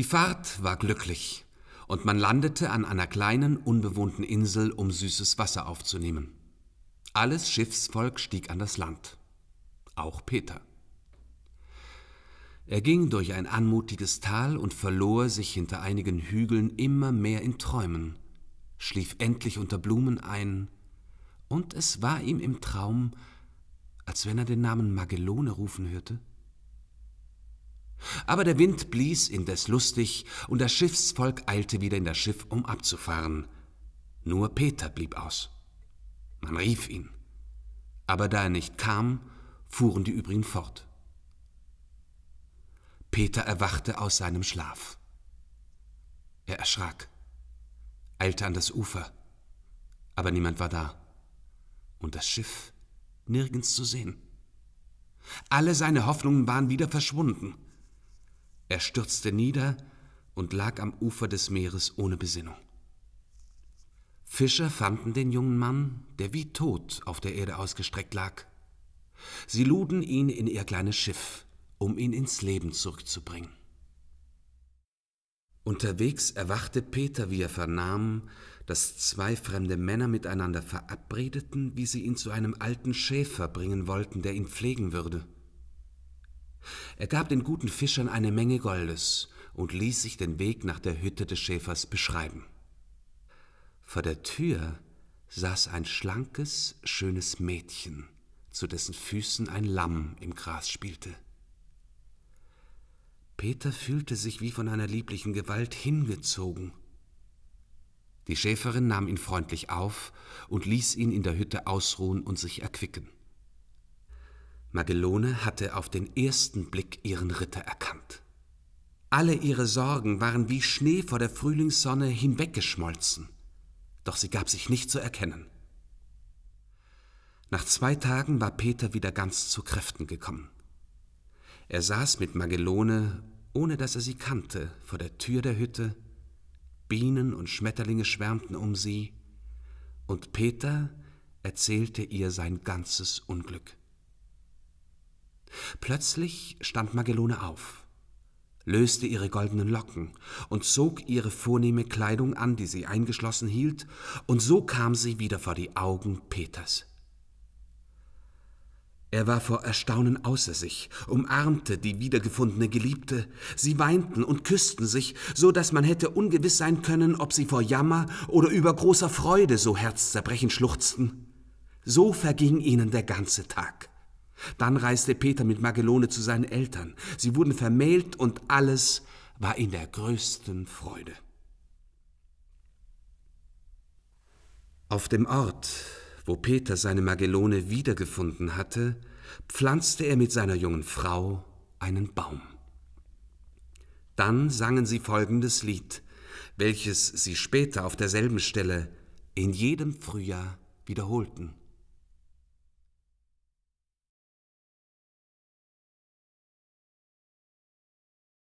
Die Fahrt war glücklich, und man landete an einer kleinen, unbewohnten Insel, um süßes Wasser aufzunehmen. Alles Schiffsvolk stieg an das Land, auch Peter. Er ging durch ein anmutiges Tal und verlor sich hinter einigen Hügeln immer mehr in Träumen, schlief endlich unter Blumen ein, und es war ihm im Traum, als wenn er den Namen Magellone rufen hörte. Aber der Wind blies indes lustig, und das Schiffsvolk eilte wieder in das Schiff, um abzufahren. Nur Peter blieb aus. Man rief ihn. Aber da er nicht kam, fuhren die übrigen fort. Peter erwachte aus seinem Schlaf. Er erschrak, eilte an das Ufer, aber niemand war da. Und das Schiff nirgends zu sehen. Alle seine Hoffnungen waren wieder verschwunden. Er stürzte nieder und lag am Ufer des Meeres ohne Besinnung. Fischer fanden den jungen Mann, der wie tot auf der Erde ausgestreckt lag. Sie luden ihn in ihr kleines Schiff, um ihn ins Leben zurückzubringen. Unterwegs erwachte Peter, wie er vernahm, dass zwei fremde Männer miteinander verabredeten, wie sie ihn zu einem alten Schäfer bringen wollten, der ihn pflegen würde. Er gab den guten Fischern eine Menge Goldes und ließ sich den Weg nach der Hütte des Schäfers beschreiben. Vor der Tür saß ein schlankes, schönes Mädchen, zu dessen Füßen ein Lamm im Gras spielte. Peter fühlte sich wie von einer lieblichen Gewalt hingezogen. Die Schäferin nahm ihn freundlich auf und ließ ihn in der Hütte ausruhen und sich erquicken. Magelone hatte auf den ersten Blick ihren Ritter erkannt. Alle ihre Sorgen waren wie Schnee vor der Frühlingssonne hinweggeschmolzen, doch sie gab sich nicht zu erkennen. Nach zwei Tagen war Peter wieder ganz zu Kräften gekommen. Er saß mit Magelone, ohne dass er sie kannte, vor der Tür der Hütte, Bienen und Schmetterlinge schwärmten um sie, und Peter erzählte ihr sein ganzes Unglück. Plötzlich stand Magellone auf, löste ihre goldenen Locken und zog ihre vornehme Kleidung an, die sie eingeschlossen hielt, und so kam sie wieder vor die Augen Peters. Er war vor Erstaunen außer sich, umarmte die wiedergefundene Geliebte, sie weinten und küssten sich, so dass man hätte ungewiss sein können, ob sie vor Jammer oder über großer Freude so herzzerbrechend schluchzten. So verging ihnen der ganze Tag. Dann reiste Peter mit Magellone zu seinen Eltern. Sie wurden vermählt und alles war in der größten Freude. Auf dem Ort, wo Peter seine Magellone wiedergefunden hatte, pflanzte er mit seiner jungen Frau einen Baum. Dann sangen sie folgendes Lied, welches sie später auf derselben Stelle in jedem Frühjahr wiederholten.